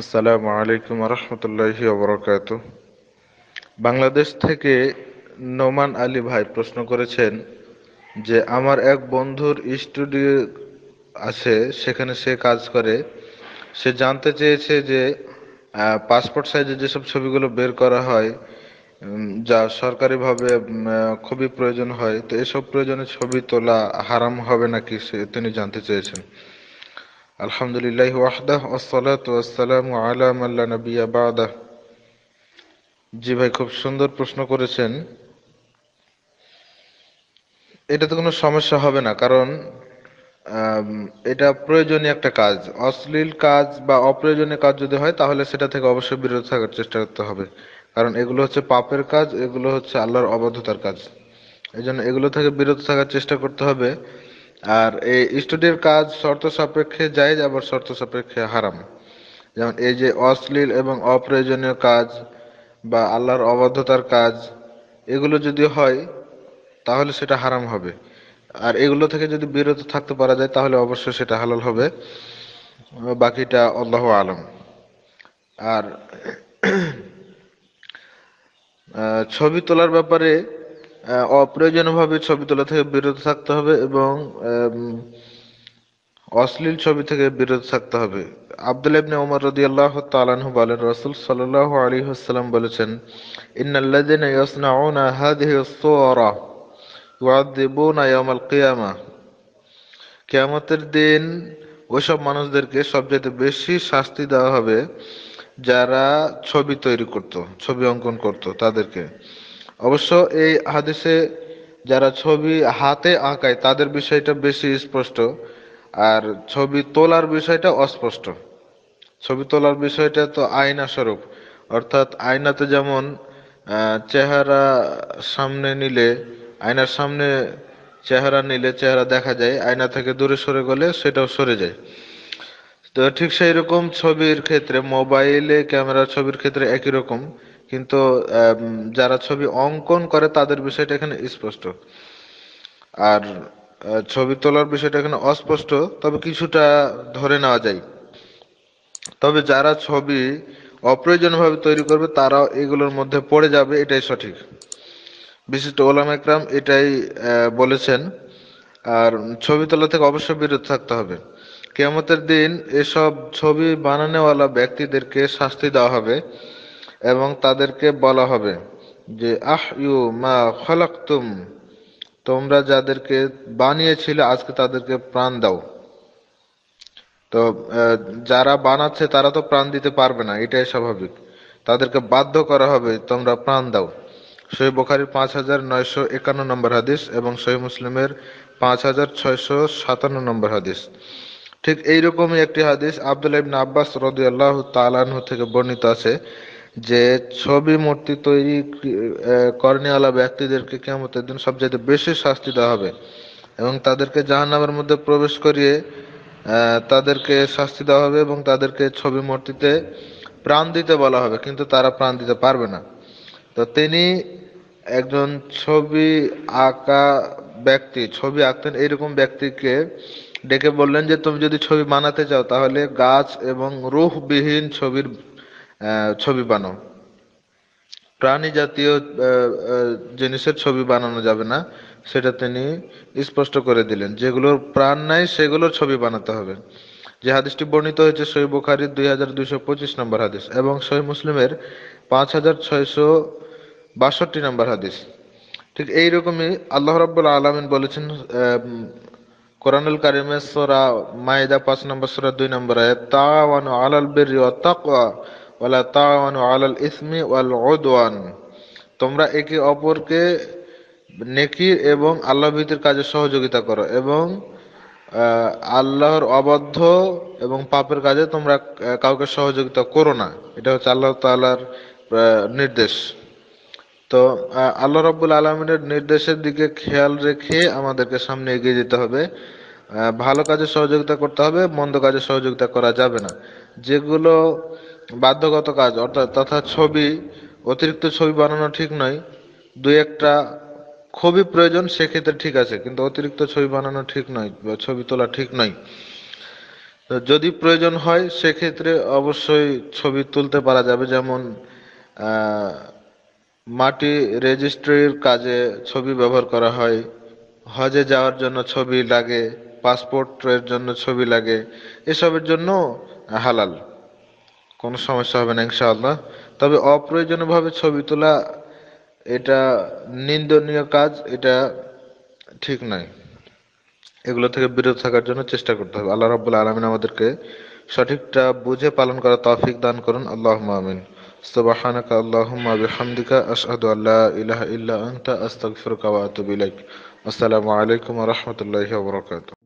আসসালামু আলাইকুম রহমতুল্লাহি অবরকাত বাংলাদেশ থেকে নোমান আলী ভাই প্রশ্ন করেছেন যে আমার এক বন্ধুর স্টুডিও আছে সেখানে সে কাজ করে সে জানতে চেয়েছে যে পাসপোর্ট সাইজে যেসব ছবিগুলো বের করা হয় যা সরকারিভাবে খুবই প্রয়োজন হয় তো এসব প্রয়োজনে ছবি তোলা হারাম হবে নাকি সে তিনি জানতে চেয়েছেন আলহামদুলিল্লাহ ওয়াহদাহ ওসালাত ওয়াসালাম আলাম আল্লাহ নবিয়া বাদাহ জি ভাই খুব সুন্দর প্রশ্ন করেছেন এটাতে কোনো সমস্যা হবে না কারণ এটা প্রয়োজনীয় একটা কাজ অশ্লীল কাজ বা অপ্রয়োজনীয় কাজ যদি হয় তাহলে সেটা থেকে অবশ্যই বিরত থাকার চেষ্টা করতে হবে কারণ এগুলো হচ্ছে পাপের কাজ এগুলো হচ্ছে আল্লাহর অবাধ্যতার কাজ এই জন্য এগুলো থেকে বিরত থাকার চেষ্টা করতে হবে আর এই স্টুডির কাজ শর্ত সাপেক্ষে জায়েজ আবার শর্ত সাপেক্ষে হারাম যেমন এই যে অশ্লীল এবং অপ্রয়োজনীয় কাজ বা আল্লাহর অবাধ্যতার কাজ এগুলো যদি হয় তাহলে সেটা হারাম হবে আর এগুলো থেকে যদি বিরত থাকতে পারা যায় তাহলে অবশ্যই সেটা হালাল হবে বাকিটা আল্লাহ আলম আর ছবি তোলার ব্যাপারে অপ্রয়োজনীয়ভাবে ছবি তোলা থেকে বিরত থাকতে হবে এবং অশ্লীল ছবি থেকে বিরত থাকতে হবে আব্দুল ইবনে ওমর রাদিয়াল্লাহু তাআলা আনহু বলেন রাসূল সাল্লাল্লাহু আলাইহি ওয়াসাল্লাম বলেছেন ইন্নাল্লাযিনা ইয়াসনাউনা হাযিহি আস-সূরা ইউআযিবুনা ইয়াওমাল কিয়ামাহ কিয়ামতের দিন ওইসব মানুষদেরকে সবচেয়ে বেশি শাস্তি দেওয়া হবে যারা ছবি তৈরি করত ছবি অঙ্কন করত তাদেরকে অবশ্য এই হাদিসে যারা ছবি হাতে আঁকায় তাদের বিষয়টা বেশি স্পষ্ট আর ছবি তোলার বিষয়টা অস্পষ্ট ছবি তোলার বিষয়টা তো আয়না স্বরূপ অর্থাৎ আয়নাতে যেমন চেহারা সামনে নিলে আয়নার সামনে চেহারা নিলে চেহারা দেখা যায় আয়না থেকে দূরে সরে গেলে সেটাও সরে যায় তো ঠিক সেই রকম ছবির ক্ষেত্রে মোবাইলে ক্যামেরা ছবির ক্ষেত্রে একই রকম কিন্তু যারা ছবি অঙ্কন করে তাদের বিষয়টা এখানে স্পষ্ট আর ছবি তোলার বিষয়টা এখানে অস্পষ্ট তবে কিছুটা ধরে নেওয়া যায় তবে যারা ছবি অপ্রয়োজনভাবে তৈরি করবে তারাও এগুলোর মধ্যে পড়ে যাবে এটাই সঠিক বিশিষ্ট ওলাম একরাম এটাই বলেছেন আর ছবি তোলা থেকে অবশ্যই বিরত থাকতে হবে কেয়ামতের দিন এসব ছবি বানানেওয়ালা ব্যক্তিদেরকে শাস্তি দেওয়া হবে এবং তাদেরকে বলা হবে যে আহ ইউ মা তুম তোমরা যাদেরকে বানিয়েছিলে আজকে তাদেরকে প্রাণ দাও তো যারা বানাচ্ছে তারা তো প্রাণ দিতে পারবে না এটাই স্বাভাবিক তাদেরকে বাধ্য করা হবে তোমরা প্রাণ দাও সহি বোখারির পাঁচ হাজার নয়শো একান্ন নম্বর হাদিস এবং সহি মুসলিমের পাঁচ হাজার ছয়শো সাতান্ন নম্বর হাদিস ঠিক এইরকমই একটি হাদিস আবদুল্লাহ আব্বাস রদি আল্লাহ তালানহ থেকে বর্ণিত আছে যে ছবি মূর্তি তৈরি করণীয়ালা ব্যক্তিদেরকে কেমন দিন সবচেয়ে বেশি শাস্তি দেওয়া হবে এবং তাদেরকে জাহান্নামের মধ্যে প্রবেশ করিয়ে তাদেরকে শাস্তি দেওয়া হবে এবং তাদেরকে ছবি মূর্তিতে প্রাণ দিতে বলা হবে কিন্তু তারা প্রাণ দিতে পারবে না তো তিনি একজন ছবি আঁকা ব্যক্তি ছবি আঁকতেন এরকম ব্যক্তিকে ডেকে বললেন যে তুমি যদি ছবি বানাতে চাও তাহলে গাছ এবং রুহবিহীন ছবির ছবি বানাও প্রাণী জাতীয় জিনিসের ছবি বানানো যাবে না সেটা তিনি স্পষ্ট করে দিলেন যেগুলোর প্রাণ নাই সেগুলোর ছবি বানাতে হবে যে হাদিসটি বর্ণিত হয়েছে সহি বুখারির দুই হাজার দুইশো পঁচিশ নম্বর হাদিস এবং সহি মুসলিমের পাঁচ হাজার ছয়শো বাষট্টি নম্বর হাদিস ঠিক এইরকমই আল্লাহ রাব্বুল আলমিন বলেছেন কোরআনুল কারিমে সোরা মায়েদা পাঁচ নম্বর সোরা দুই নম্বর আয়াত তা আলাল বের ওয়া তাকওয়া ওয়ালা তাওয়ান আলাল ইসমি ওয়াল ওদওয়ান তোমরা একে অপরকে নেকির এবং আল্লাহ ভীতির কাজে সহযোগিতা করো এবং আল্লাহর অবাধ্য এবং পাপের কাজে তোমরা কাউকে সহযোগিতা করো না এটা হচ্ছে আল্লাহ তাল্লাহার নির্দেশ তো আল্লাহ রব্বুল আলমিনের নির্দেশের দিকে খেয়াল রেখে আমাদেরকে সামনে এগিয়ে যেতে হবে ভালো কাজে সহযোগিতা করতে হবে মন্দ কাজে সহযোগিতা করা যাবে না যেগুলো বাধ্যগত কাজ অর্থাৎ তথা ছবি অতিরিক্ত ছবি বানানো ঠিক নয় দুই একটা খুবই প্রয়োজন সেক্ষেত্রে ঠিক আছে কিন্তু অতিরিক্ত ছবি বানানো ঠিক নয় বা ছবি তোলা ঠিক নয় যদি প্রয়োজন হয় সেক্ষেত্রে অবশ্যই ছবি তুলতে পারা যাবে যেমন মাটি রেজিস্ট্রির কাজে ছবি ব্যবহার করা হয় হজে যাওয়ার জন্য ছবি লাগে পাসপোর্টের জন্য ছবি লাগে এসবের জন্য হালাল কোনো সমস্যা হবে না ইনশাআল্লাহ তবে অপ্রয়োজনীয়ভাবে ছবি তোলা এটা নিন্দনীয় কাজ এটা ঠিক নাই এগুলো থেকে বিরত থাকার জন্য চেষ্টা করতে হবে আল্লাহ রাব্বুল আলামিন আমাদেরকে সঠিকটা বুঝে পালন করার তৌফিক দান করুন আল্লাহ আমিন সুবহানাকা আল্লাহুম্মা বিহামদিকা আশহাদু আল্লা ইলাহা ইল্লা আনতা আস্তাগফিরুকা ওয়া আতুবু ইলাইক আসসালামু আলাইকুম ওয়া রাহমাতুল্লাহি ওয়া বারাকাতুহু